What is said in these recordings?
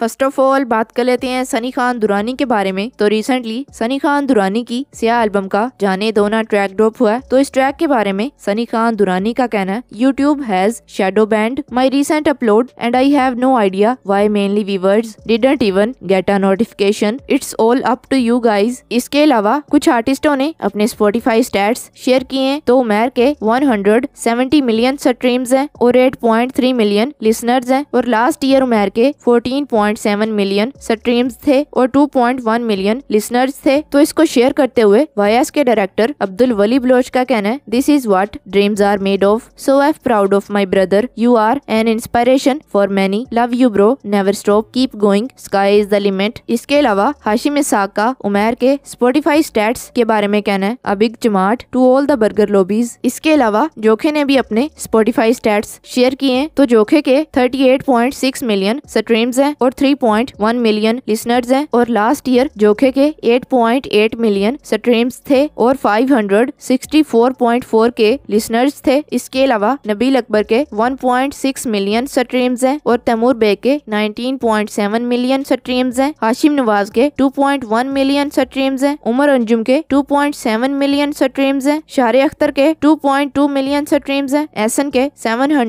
first of all बात कर लेते हैं सनी खान दुरानी के बारे में तो रिसेंटली सनी खान दुरानी की सिया एल्बम का जाने दोना ट्रैक ड्रॉप हुआ है तो इस ट्रैक के बारे में सनी खान दुरानी का कहना है YouTube has shadow banned my recent upload and I have no idea why mainly viewers didn't even get a notification it's all up to you guys इसके अलावा कुछ आर्टिस्टों ने अपने स्पोटिफाई स्टेट्स शेयर किए हैं तो उमेर के one hundred seventy million streams हैं और eight point three million listeners हैं और लास्ट ईयर उमेर के पॉइंट 2.7 मिलियन स्ट्रीम्स थे और 2.1 मिलियन लिसनर्स थे तो इसको शेयर करते हुए वायस के डायरेक्टर अब्दुल वली बलोच का कहना है this is what dreams are made of so I proud of my brother you are an inspiration for many love you bro never stop keep going sky is the limit इसके अलावा Hashim Isaac का उमेर के Spotify state के बारे में कहना है a big big जमाट to all the burger lobbies इसके अलावा जोखे ने भी अपने स्पोटिफाई स्टेट्स शेयर किए तो जोखे के 38.6 मिलियन स्ट्रीम्स हैं और 3.1 मिलियन लिसनर्स हैं और लास्ट ईयर जोखे के 8.8 मिलियन स्ट्रीम्स थे और 564.4 के लिसनर्स थे इसके अलावा नबील अकबर के 1.6 मिलियन स्ट्रीम्स हैं और तैमूर बेग के 19.7 मिलियन स्ट्रीम्स हैं हाशिम नवाज के 2.1 मिलियन स्ट्रीम्स हैं उमर अंजुम के 2.7 मिलियन स्ट्रीम्स हैं शार अख्तर के 2.2 मिलियन स्ट्रीम्स हैं एसन के सेवन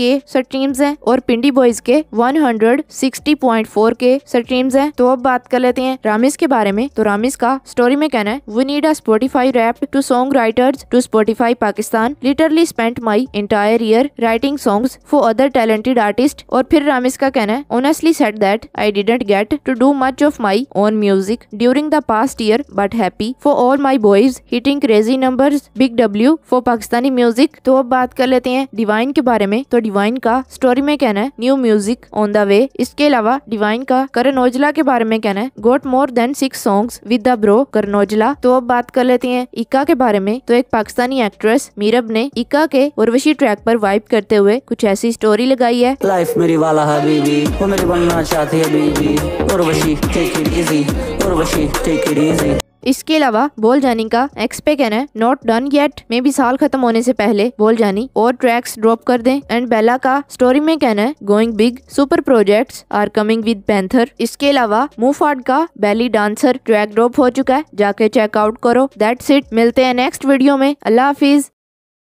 के स्ट्रीम्स हैं और पिंडी बॉयज के 160.4 के स्ट्रीम्स हैं तो अब बात कर लेते हैं रामिस के बारे में तो रामिस का स्टोरी में कहना है we need a Spotify wrap to song writers to Spotify Pakistan literally spent my entire year writing song for other talented artist और फिर रामिस का कहना है honestly sad that I didn't get to do much of my own music during the past year but happy for all my boys hitting crazy number big W for Pakistani music तो अब बात कर लेते हैं डिवाइन के बारे में तो डिवाइन का स्टोरी में कहना है new music on on the way इसके अलावा डिवाइन का करनोजला के बारे में कहना है got more than six songs with the bro करनोजला तो अब बात कर लेते हैं इक्का के बारे में तो एक पाकिस्तानी एक्ट्रेस मीरब ने इक्का के उर्वशी ट्रैक पर वाइप करते हुए कुछ ऐसी स्टोरी लगाई है लाइफ मेरी वाला है बीबी वो मेरी बनना चाहती है बीबी Urvashi take it easy Urvashi take it easy इसके अलावा बोल जानी का कहना है नॉट डन येट मे भी साल खत्म होने से पहले बोल जानी और ट्रैक्स ड्रॉप कर दें एंड बेला का स्टोरी में कहना है going big super projects are coming with Panther इसके अलावा मूफाड का बेली डांसर ट्रैक ड्रॉप हो चुका है जाके चेकआउट करो दैट्स इट मिलते हैं नेक्स्ट वीडियो में अल्लाह हाफिज